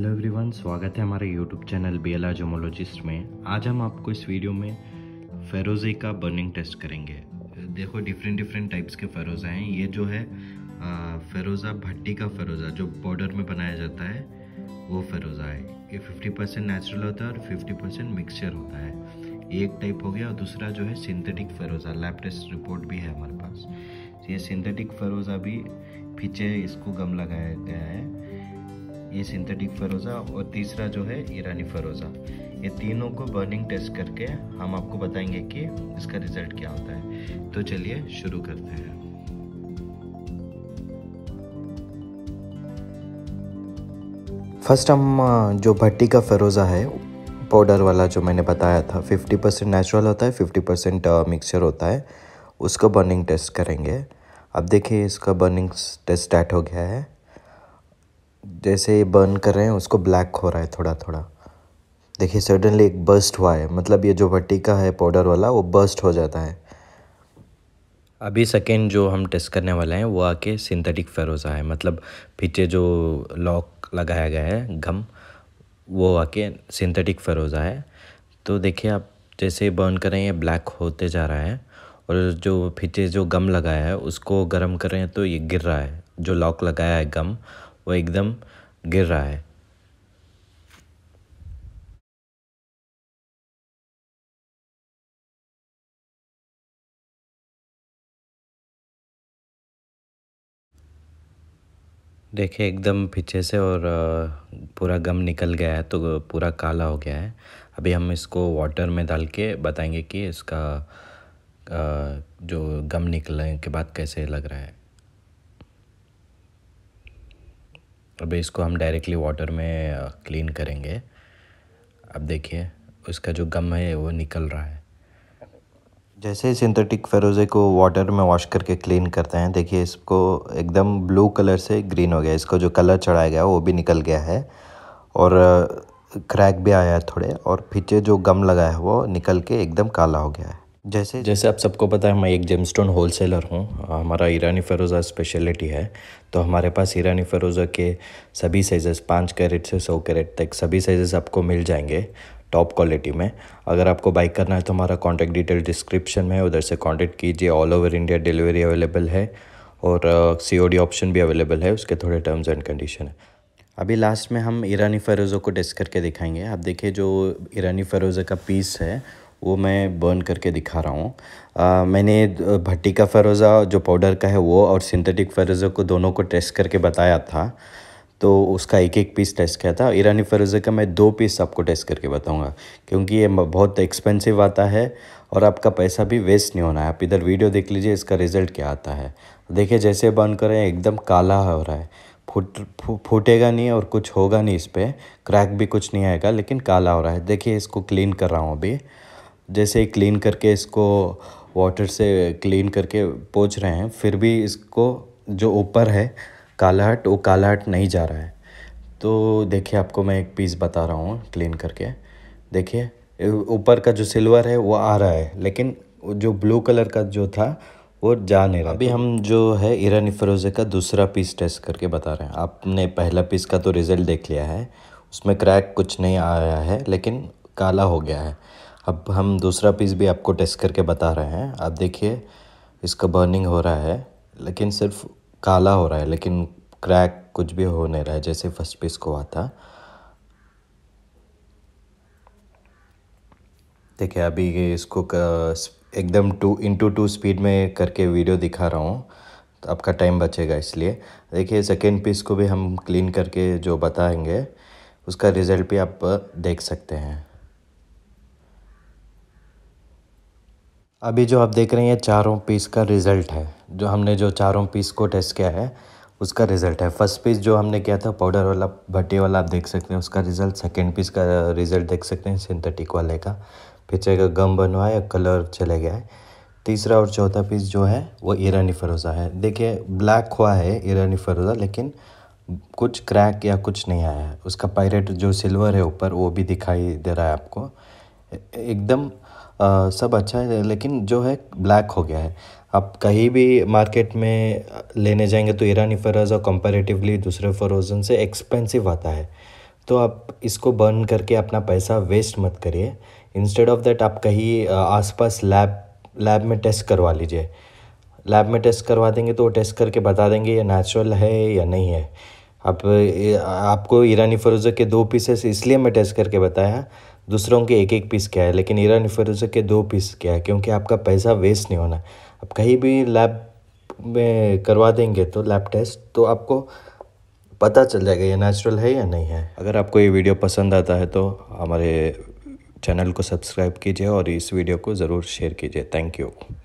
hello everyone स्वागत है हमारे YouTube channel B L gemologist में आज हम आपको इस वीडियो में फेरोज़े का बर्निंग टेस्ट करेंगे देखो डिफरेंट डिफरेंट टाइप्स के फेरोज़ा हैं ये जो है फेरोज़ा भट्टी का फेरोज़ा जो बॉर्डर में बनाया जाता है वो फेरोज़ा है ये 50 परसेंट नेचुरल होता है और 50 परसेंट मिक्सचर होता है एक टाइप हो गया और दूसरा जो है सिंथेटिक फेरोज़ा लैब टेस्ट रिपोर्ट भी है हमारे पास ये सिंथेटिक फेरोज़ा भी पीछे इसको गम लगाया गया है ये सिंथेटिक फरोज़ा और तीसरा जो है ईरानी फरोज़ा ये तीनों को बर्निंग टेस्ट करके हम आपको बताएंगे कि इसका रिज़ल्ट क्या होता है तो चलिए शुरू करते हैं फर्स्ट हम जो भट्टी का फरोज़ा है पाउडर वाला जो मैंने बताया था 50 परसेंट नेचुरल होता है 50 परसेंट मिक्सचर होता है उसका बर्निंग टेस्ट करेंगे अब देखिए इसका बर्निंग टेस्ट स्टार्ट हो गया है जैसे ये बर्न कर रहे हैं उसको ब्लैक हो रहा है थोड़ा थोड़ा देखिए सडनली एक बर्स्ट हुआ है मतलब ये जो वटिका है पाउडर वाला वो बर्स्ट हो जाता है अभी सेकेंड जो हम टेस्ट करने वाले हैं वो आके सिंथेटिक फेरोज़ा है मतलब पीछे जो लॉक लगाया गया है गम वो आके सिंथेटिक फेरोज़ा है तो देखिए आप जैसे बर्न कर रहे हैं ब्लैक होते जा रहा है और जो पीछे जो गम लगाया है उसको गर्म कर रहे हैं तो ये गिर रहा है जो लॉक लगाया है गम वो एकदम गिर रहा है देखिए एकदम पीछे से और पूरा गम निकल गया है तो पूरा काला हो गया है अभी हम इसको वाटर में डाल के बताएंगे कि इसका जो गम निकलने के बाद कैसे लग रहा है अभी इसको हम डायरेक्टली वाटर में क्लीन करेंगे अब देखिए उसका जो गम है वो निकल रहा है जैसे ही सिंथेटिक फेरोज़े को वाटर में वॉश करके क्लीन करते हैं देखिए इसको एकदम ब्लू कलर से ग्रीन हो गया इसको जो कलर चढ़ाया गया वो भी निकल गया है और क्रैक भी आया है थोड़े और पीछे जो गम लगा है वो निकल के एकदम काला हो गया है जैसे जैसे आप सबको पता है मैं एक जेमस्टोन होलसेलर हूँ हमारा ईरानी फरोज़ा स्पेशलिटी है तो हमारे पास ईरानी फरोजा के सभी साइज़ेस पाँच कैरेट से सौ कैरेट तक सभी साइज़ेस आपको मिल जाएंगे टॉप क्वालिटी में अगर आपको बाइक करना है तो हमारा कॉन्टैक्ट डिटेल डिस्क्रिप्शन में उधर से कॉन्टैक्ट कीजिए all over India delivery available है और सी ऑप्शन भी अवेलेबल है उसके थोड़े टर्म्स एंड कंडीशन है अभी लास्ट में हम ईरानी फ़रोज़ों को टेस्ट करके दिखाएंगे आप देखिए जो ईरानी फ़रोज़ा का पीस है वो मैं बर्न करके दिखा रहा हूँ मैंने भट्टी का फ़रोज़ा जो पाउडर का है वो और सिंथेटिक फ़रोज़ा को दोनों को टेस्ट करके बताया था तो उसका एक एक पीस टेस्ट किया था ईरानी फ़रोज़ा का मैं दो पीस आपको टेस्ट करके बताऊँगा क्योंकि ये बहुत एक्सपेंसिव आता है और आपका पैसा भी वेस्ट नहीं होना है आप इधर वीडियो देख लीजिए इसका रिज़ल्ट क्या आता है देखिए जैसे बर्न करें एकदम काला हो रहा है फूट फूटेगा नहीं और कुछ होगा नहीं इस पर क्रैक भी कुछ नहीं आएगा लेकिन काला हो रहा है देखिए इसको क्लीन कर रहा हूँ अभी जैसे क्लीन करके इसको वाटर से क्लीन करके पोछ रहे हैं फिर भी इसको जो ऊपर है कालाहट वो कालाहट नहीं जा रहा है तो देखिए आपको मैं एक पीस बता रहा हूँ क्लीन करके देखिए ऊपर का जो सिल्वर है वो आ रहा है लेकिन जो ब्लू कलर का जो था वो जा नहीं रहा अभी हम जो है ईरानी फरोज़े का दूसरा पीस टेस्ट करके बता रहे हैं आपने पहला पीस का तो रिज़ल्ट देख लिया है उसमें क्रैक कुछ नहीं आया है लेकिन काला हो गया है अब हम दूसरा पीस भी आपको टेस्ट करके बता रहे हैं आप देखिए इसका बर्निंग हो रहा है लेकिन सिर्फ काला हो रहा है लेकिन क्रैक कुछ भी हो नहीं रहा है जैसे फर्स्ट पीस को हुआ था देखिए अभी इसको एकदम टू इंटू टू स्पीड में करके वीडियो दिखा रहा हूँ तो आपका टाइम बचेगा इसलिए देखिए सेकेंड पीस को भी हम क्लीन करके जो बताएंगे उसका रिज़ल्ट भी आप देख सकते हैं अभी जो आप देख रहे हैं चारों पीस का रिज़ल्ट है जो हमने जो चारों पीस को टेस्ट किया है उसका रिज़ल्ट है फर्स्ट पीस जो हमने किया था पाउडर वाला भट्टी वाला आप देख सकते हैं उसका रिज़ल्ट सेकेंड पीस का रिज़ल्ट देख सकते हैं सिंथेटिक वाले का पीछे का गम बनवा है कलर चले गया है तीसरा और चौथा पीस जो है वो ईरानी फरोज़ा है देखिए ब्लैक हुआ है ईरानी फरोज़ा लेकिन कुछ क्रैक या कुछ नहीं आया है उसका पायरेट जो सिल्वर है ऊपर वो भी दिखाई दे रहा है आपको एकदम सब अच्छा है लेकिन जो है ब्लैक हो गया है आप कहीं भी मार्केट में लेने जाएंगे तो ईरानी फरोज और कंपेरेटिवली दूसरे फ़रोज़न से एक्सपेंसिव आता है तो आप इसको बर्न करके अपना पैसा वेस्ट मत करिए इंस्टेड ऑफ दैट आप कहीं आसपास लैब लैब में टेस्ट करवा लीजिए लैब में टेस्ट करवा देंगे तो वो टेस्ट करके बता देंगे ये नेचुरल है या नहीं है आप आपको ईरानी फ़रोज़ा के दो पीसेस इसलिए मैं टेस्ट करके बताया दूसरों के एक एक पीस क्या है लेकिन ईरानी फ़रोज़ा के दो पीस क्या है क्योंकि आपका पैसा वेस्ट नहीं होना आप कहीं भी लैब में करवा देंगे तो लैब टेस्ट तो आपको पता चल जाएगा ये नेचुरल है या नहीं है अगर आपको ये वीडियो पसंद आता है तो हमारे चैनल को सब्सक्राइब कीजिए और इस वीडियो को ज़रूर शेयर कीजिए थैंक यू